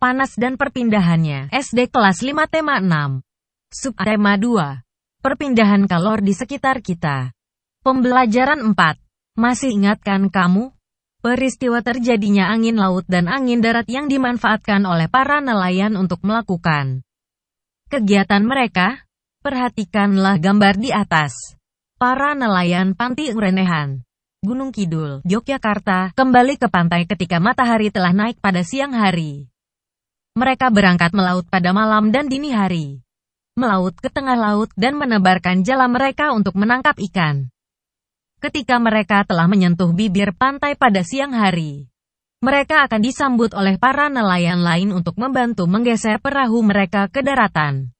panas dan perpindahannya. SD kelas 5 tema 6. Subtema 2. Perpindahan kalor di sekitar kita. Pembelajaran 4. Masih ingatkan kamu? Peristiwa terjadinya angin laut dan angin darat yang dimanfaatkan oleh para nelayan untuk melakukan kegiatan mereka? Perhatikanlah gambar di atas. Para nelayan Panti Urenehan, Gunung Kidul, Yogyakarta, kembali ke pantai ketika matahari telah naik pada siang hari. Mereka berangkat melaut pada malam dan dini hari. Melaut ke tengah laut dan menebarkan jala mereka untuk menangkap ikan. Ketika mereka telah menyentuh bibir pantai pada siang hari, mereka akan disambut oleh para nelayan lain untuk membantu menggeser perahu mereka ke daratan.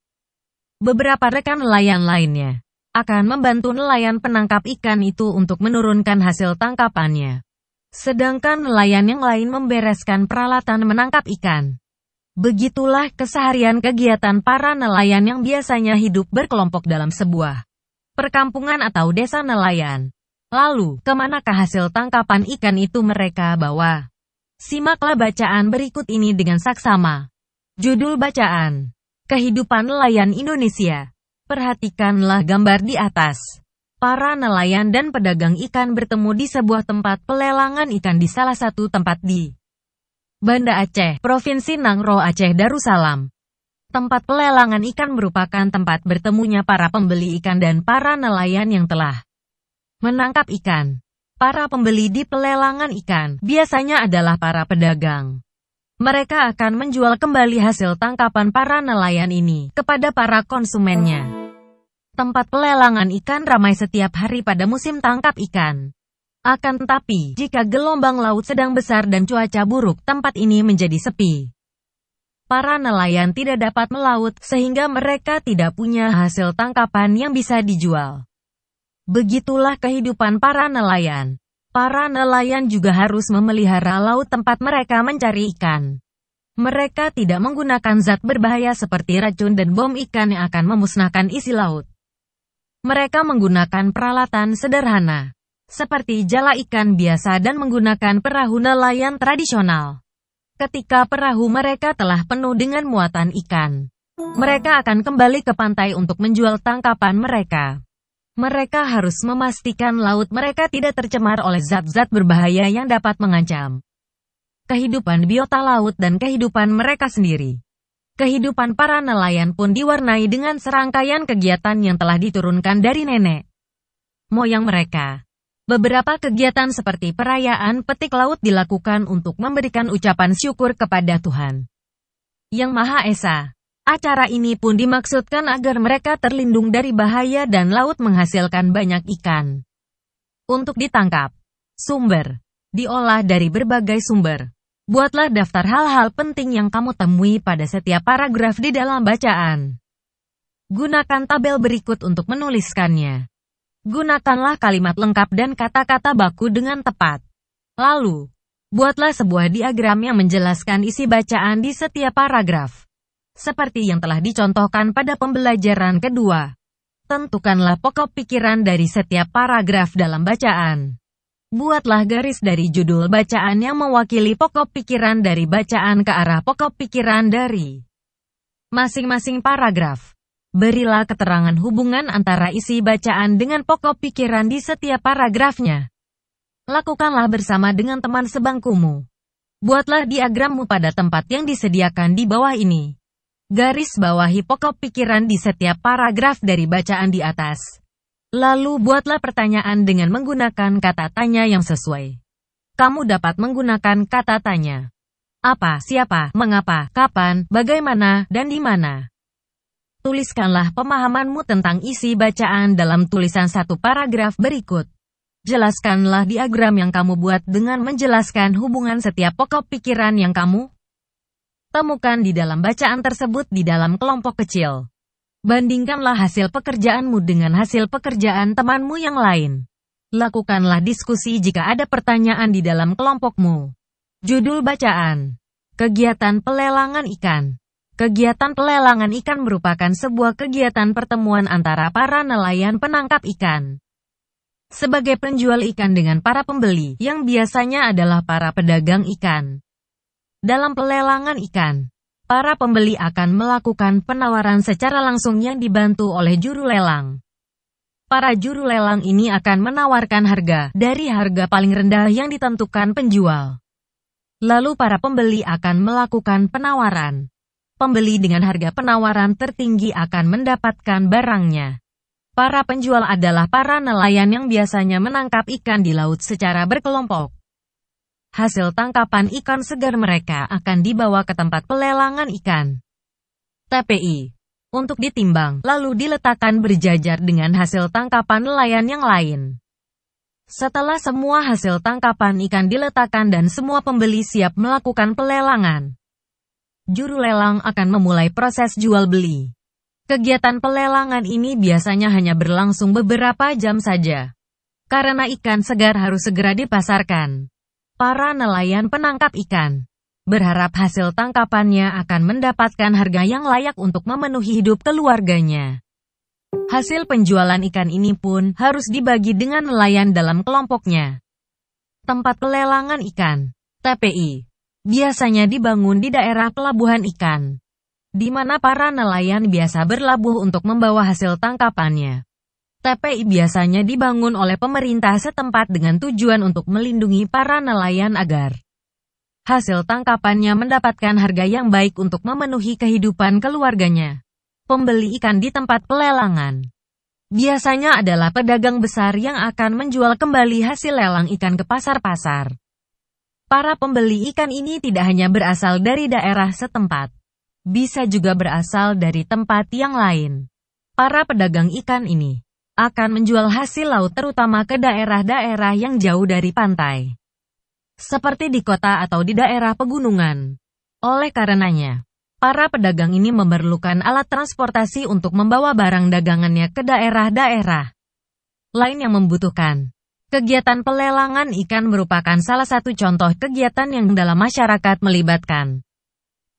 Beberapa rekan nelayan lainnya akan membantu nelayan penangkap ikan itu untuk menurunkan hasil tangkapannya. Sedangkan nelayan yang lain membereskan peralatan menangkap ikan. Begitulah keseharian kegiatan para nelayan yang biasanya hidup berkelompok dalam sebuah perkampungan atau desa nelayan. Lalu, kemanakah hasil tangkapan ikan itu mereka bawa? Simaklah bacaan berikut ini dengan saksama. Judul bacaan, Kehidupan Nelayan Indonesia. Perhatikanlah gambar di atas. Para nelayan dan pedagang ikan bertemu di sebuah tempat pelelangan ikan di salah satu tempat di Banda Aceh, Provinsi Nangro Aceh Darussalam. Tempat pelelangan ikan merupakan tempat bertemunya para pembeli ikan dan para nelayan yang telah menangkap ikan. Para pembeli di pelelangan ikan biasanya adalah para pedagang. Mereka akan menjual kembali hasil tangkapan para nelayan ini kepada para konsumennya. Tempat pelelangan ikan ramai setiap hari pada musim tangkap ikan. Akan tetapi, jika gelombang laut sedang besar dan cuaca buruk, tempat ini menjadi sepi. Para nelayan tidak dapat melaut, sehingga mereka tidak punya hasil tangkapan yang bisa dijual. Begitulah kehidupan para nelayan. Para nelayan juga harus memelihara laut tempat mereka mencari ikan. Mereka tidak menggunakan zat berbahaya seperti racun dan bom ikan yang akan memusnahkan isi laut. Mereka menggunakan peralatan sederhana seperti jala ikan biasa dan menggunakan perahu nelayan tradisional. Ketika perahu mereka telah penuh dengan muatan ikan, mereka akan kembali ke pantai untuk menjual tangkapan mereka. Mereka harus memastikan laut mereka tidak tercemar oleh zat-zat berbahaya yang dapat mengancam kehidupan biota laut dan kehidupan mereka sendiri. Kehidupan para nelayan pun diwarnai dengan serangkaian kegiatan yang telah diturunkan dari nenek moyang mereka. Beberapa kegiatan seperti perayaan petik laut dilakukan untuk memberikan ucapan syukur kepada Tuhan Yang Maha Esa. Acara ini pun dimaksudkan agar mereka terlindung dari bahaya dan laut menghasilkan banyak ikan. Untuk ditangkap, sumber diolah dari berbagai sumber. Buatlah daftar hal-hal penting yang kamu temui pada setiap paragraf di dalam bacaan. Gunakan tabel berikut untuk menuliskannya. Gunakanlah kalimat lengkap dan kata-kata baku dengan tepat. Lalu, buatlah sebuah diagram yang menjelaskan isi bacaan di setiap paragraf. Seperti yang telah dicontohkan pada pembelajaran kedua. Tentukanlah pokok pikiran dari setiap paragraf dalam bacaan. Buatlah garis dari judul bacaan yang mewakili pokok pikiran dari bacaan ke arah pokok pikiran dari masing-masing paragraf. Berilah keterangan hubungan antara isi bacaan dengan pokok pikiran di setiap paragrafnya. Lakukanlah bersama dengan teman sebangkumu. Buatlah diagrammu pada tempat yang disediakan di bawah ini. Garis bawahi pokok pikiran di setiap paragraf dari bacaan di atas. Lalu buatlah pertanyaan dengan menggunakan kata tanya yang sesuai. Kamu dapat menggunakan kata tanya. Apa, siapa, mengapa, kapan, bagaimana, dan di mana. Tuliskanlah pemahamanmu tentang isi bacaan dalam tulisan satu paragraf berikut. Jelaskanlah diagram yang kamu buat dengan menjelaskan hubungan setiap pokok pikiran yang kamu temukan di dalam bacaan tersebut di dalam kelompok kecil. Bandingkanlah hasil pekerjaanmu dengan hasil pekerjaan temanmu yang lain. Lakukanlah diskusi jika ada pertanyaan di dalam kelompokmu. Judul bacaan: Kegiatan pelelangan ikan. Kegiatan pelelangan ikan merupakan sebuah kegiatan pertemuan antara para nelayan penangkap ikan. Sebagai penjual ikan dengan para pembeli, yang biasanya adalah para pedagang ikan. Dalam pelelangan ikan, para pembeli akan melakukan penawaran secara langsung yang dibantu oleh juru lelang. Para juru lelang ini akan menawarkan harga dari harga paling rendah yang ditentukan penjual. Lalu para pembeli akan melakukan penawaran pembeli dengan harga penawaran tertinggi akan mendapatkan barangnya. Para penjual adalah para nelayan yang biasanya menangkap ikan di laut secara berkelompok. Hasil tangkapan ikan segar mereka akan dibawa ke tempat pelelangan ikan. TPI untuk ditimbang, lalu diletakkan berjajar dengan hasil tangkapan nelayan yang lain. Setelah semua hasil tangkapan ikan diletakkan dan semua pembeli siap melakukan pelelangan, juru lelang akan memulai proses jual beli. Kegiatan pelelangan ini biasanya hanya berlangsung beberapa jam saja. Karena ikan segar harus segera dipasarkan. Para nelayan penangkap ikan berharap hasil tangkapannya akan mendapatkan harga yang layak untuk memenuhi hidup keluarganya. Hasil penjualan ikan ini pun harus dibagi dengan nelayan dalam kelompoknya. Tempat pelelangan ikan, TPI biasanya dibangun di daerah pelabuhan ikan, di mana para nelayan biasa berlabuh untuk membawa hasil tangkapannya. TPI biasanya dibangun oleh pemerintah setempat dengan tujuan untuk melindungi para nelayan agar hasil tangkapannya mendapatkan harga yang baik untuk memenuhi kehidupan keluarganya. Pembeli ikan di tempat pelelangan biasanya adalah pedagang besar yang akan menjual kembali hasil lelang ikan ke pasar-pasar. Para pembeli ikan ini tidak hanya berasal dari daerah setempat, bisa juga berasal dari tempat yang lain. Para pedagang ikan ini akan menjual hasil laut terutama ke daerah-daerah yang jauh dari pantai. Seperti di kota atau di daerah pegunungan. Oleh karenanya, para pedagang ini memerlukan alat transportasi untuk membawa barang dagangannya ke daerah-daerah lain yang membutuhkan Kegiatan pelelangan ikan merupakan salah satu contoh kegiatan yang dalam masyarakat melibatkan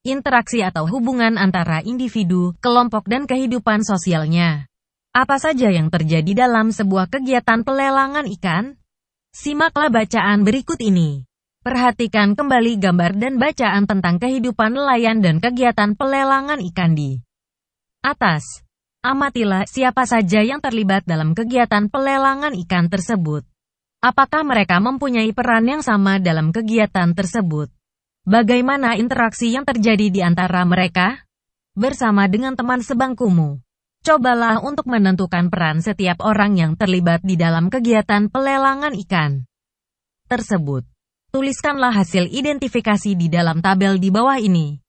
interaksi atau hubungan antara individu, kelompok dan kehidupan sosialnya. Apa saja yang terjadi dalam sebuah kegiatan pelelangan ikan? Simaklah bacaan berikut ini. Perhatikan kembali gambar dan bacaan tentang kehidupan nelayan dan kegiatan pelelangan ikan di atas. Amatilah siapa saja yang terlibat dalam kegiatan pelelangan ikan tersebut. Apakah mereka mempunyai peran yang sama dalam kegiatan tersebut? Bagaimana interaksi yang terjadi di antara mereka? Bersama dengan teman sebangkumu, cobalah untuk menentukan peran setiap orang yang terlibat di dalam kegiatan pelelangan ikan tersebut. Tuliskanlah hasil identifikasi di dalam tabel di bawah ini.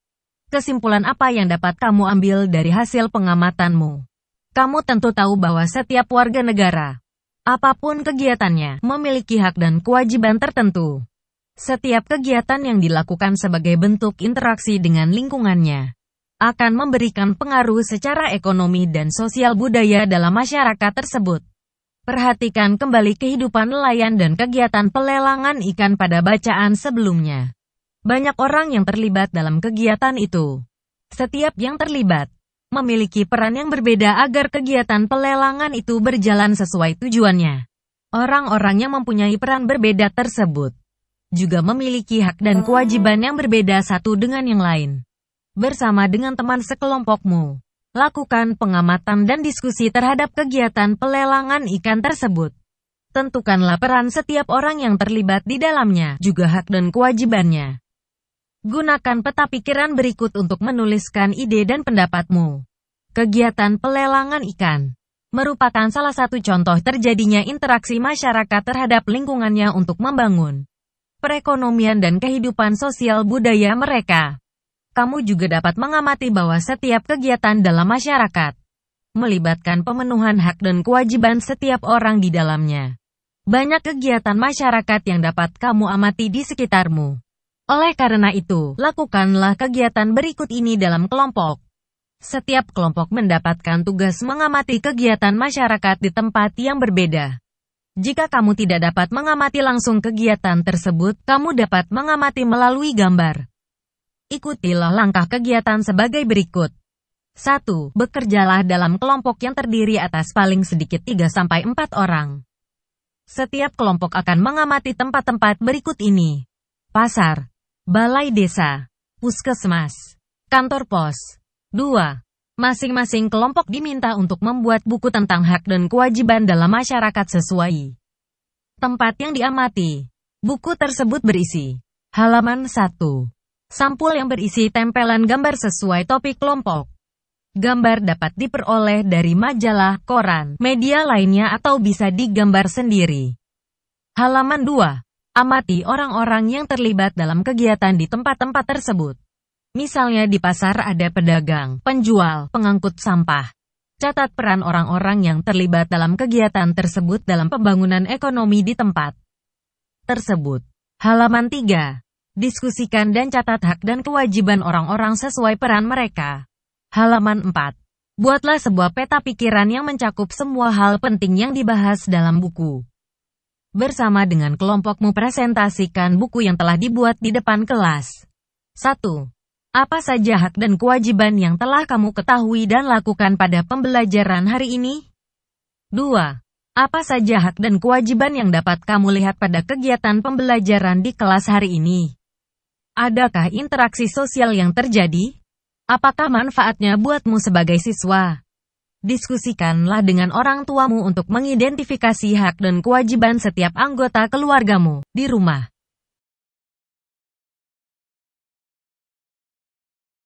Kesimpulan apa yang dapat kamu ambil dari hasil pengamatanmu? Kamu tentu tahu bahwa setiap warga negara Apapun kegiatannya, memiliki hak dan kewajiban tertentu. Setiap kegiatan yang dilakukan sebagai bentuk interaksi dengan lingkungannya akan memberikan pengaruh secara ekonomi dan sosial budaya dalam masyarakat tersebut. Perhatikan kembali kehidupan nelayan dan kegiatan pelelangan ikan pada bacaan sebelumnya. Banyak orang yang terlibat dalam kegiatan itu. Setiap yang terlibat memiliki peran yang berbeda agar kegiatan pelelangan itu berjalan sesuai tujuannya. Orang-orang yang mempunyai peran berbeda tersebut juga memiliki hak dan kewajiban yang berbeda satu dengan yang lain. Bersama dengan teman sekelompokmu, lakukan pengamatan dan diskusi terhadap kegiatan pelelangan ikan tersebut. Tentukanlah peran setiap orang yang terlibat di dalamnya, juga hak dan kewajibannya. Gunakan peta pikiran berikut untuk menuliskan ide dan pendapatmu. Kegiatan pelelangan ikan merupakan salah satu contoh terjadinya interaksi masyarakat terhadap lingkungannya untuk membangun perekonomian dan kehidupan sosial budaya mereka. Kamu juga dapat mengamati bahwa setiap kegiatan dalam masyarakat melibatkan pemenuhan hak dan kewajiban setiap orang di dalamnya. Banyak kegiatan masyarakat yang dapat kamu amati di sekitarmu. Oleh karena itu, lakukanlah kegiatan berikut ini dalam kelompok. Setiap kelompok mendapatkan tugas mengamati kegiatan masyarakat di tempat yang berbeda. Jika kamu tidak dapat mengamati langsung kegiatan tersebut, kamu dapat mengamati melalui gambar. Ikutilah langkah kegiatan sebagai berikut. 1. Bekerjalah dalam kelompok yang terdiri atas paling sedikit 3-4 orang. Setiap kelompok akan mengamati tempat-tempat berikut ini. Pasar, Balai Desa, Puskesmas, Kantor Pos. 2. Masing-masing kelompok diminta untuk membuat buku tentang hak dan kewajiban dalam masyarakat sesuai tempat yang diamati. Buku tersebut berisi halaman 1. Sampul yang berisi tempelan gambar sesuai topik kelompok. Gambar dapat diperoleh dari majalah, koran, media lainnya atau bisa digambar sendiri. Halaman 2. Amati orang-orang yang terlibat dalam kegiatan di tempat-tempat tersebut. Misalnya di pasar ada pedagang, penjual, pengangkut sampah. Catat peran orang-orang yang terlibat dalam kegiatan tersebut dalam pembangunan ekonomi di tempat tersebut. Halaman 3. Diskusikan dan catat hak dan kewajiban orang-orang sesuai peran mereka. Halaman 4. Buatlah sebuah peta pikiran yang mencakup semua hal penting yang dibahas dalam buku bersama dengan kelompokmu presentasikan buku yang telah dibuat di depan kelas. 1. Apa saja hak dan kewajiban yang telah kamu ketahui dan lakukan pada pembelajaran hari ini? 2. Apa saja hak dan kewajiban yang dapat kamu lihat pada kegiatan pembelajaran di kelas hari ini? Adakah interaksi sosial yang terjadi? Apakah manfaatnya buatmu sebagai siswa? Diskusikanlah dengan orang tuamu untuk mengidentifikasi hak dan kewajiban setiap anggota keluargamu di rumah.